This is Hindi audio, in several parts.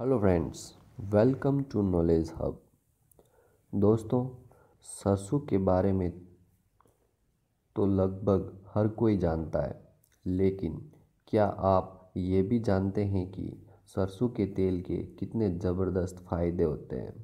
hello friends welcome to knowledge hub दोस्तों सरसों के बारे में तो लगभग हर कोई जानता है लेकिन क्या आप ये भी जानते हैं कि सरसों के तेल के कितने ज़बरदस्त फायदे होते हैं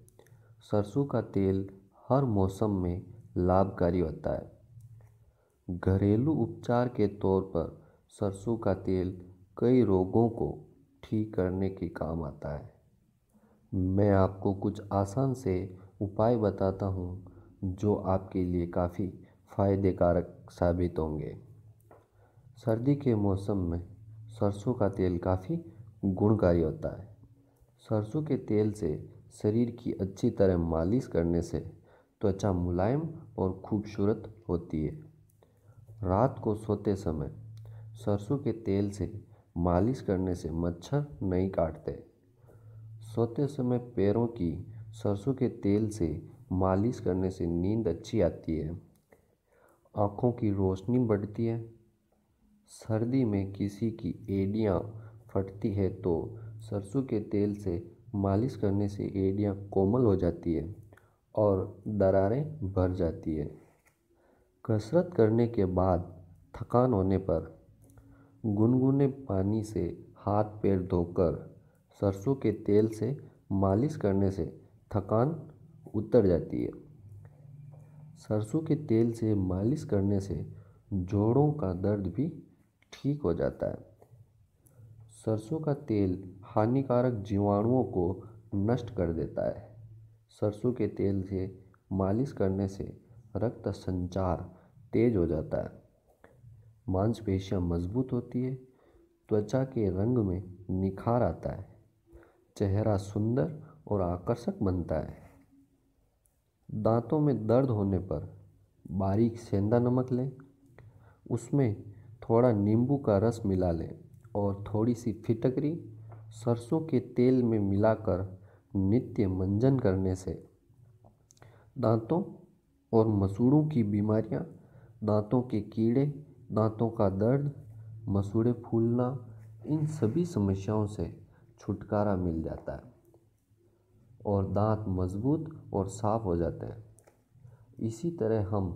सरसों का तेल हर मौसम में लाभकारी होता है घरेलू उपचार के तौर पर सरसों का तेल कई रोगों को ठीक करने के काम आता है मैं आपको कुछ आसान से उपाय बताता हूँ जो आपके लिए काफ़ी फ़ायदेकारक साबित होंगे सर्दी के मौसम में सरसों का तेल काफ़ी गुणकारी होता है सरसों के तेल से शरीर की अच्छी तरह मालिश करने से त्वचा मुलायम और खूबसूरत होती है रात को सोते समय सरसों के तेल से मालिश करने से मच्छर नहीं काटते सोते समय पैरों की सरसों के तेल से मालिश करने से नींद अच्छी आती है आँखों की रोशनी बढ़ती है सर्दी में किसी की एडियाँ फटती है तो सरसों के तेल से मालिश करने से एडियाँ कोमल हो जाती है और दरारें भर जाती है कसरत करने के बाद थकान होने पर गुनगुने पानी से हाथ पैर धोकर सरसों के तेल से मालिश करने से थकान उतर जाती है सरसों के तेल से मालिश करने से जोड़ों का दर्द भी ठीक हो जाता है सरसों का तेल हानिकारक जीवाणुओं को नष्ट कर देता है सरसों के तेल से मालिश करने से रक्त संचार तेज हो जाता है मांसपेशियाँ मजबूत होती है त्वचा के रंग में निखार आता है चेहरा सुंदर और आकर्षक बनता है दांतों में दर्द होने पर बारीक सेंधा नमक लें उसमें थोड़ा नींबू का रस मिला लें और थोड़ी सी फिटकरी सरसों के तेल में मिलाकर नित्य मंजन करने से दांतों और मसूड़ों की बीमारियां, दांतों के कीड़े दांतों का दर्द मसूड़े फूलना इन सभी समस्याओं से छुटकारा मिल जाता है और दांत मजबूत और साफ़ हो जाते हैं इसी तरह हम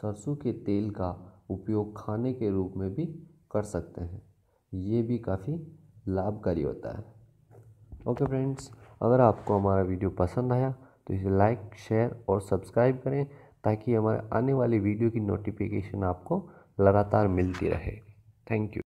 सरसों के तेल का उपयोग खाने के रूप में भी कर सकते हैं ये भी काफ़ी लाभकारी होता है ओके फ्रेंड्स अगर आपको हमारा वीडियो पसंद आया तो इसे लाइक शेयर और सब्सक्राइब करें ताकि हमारे आने वाली वीडियो की नोटिफिकेशन आपको लगातार मिलती रहे थैंक यू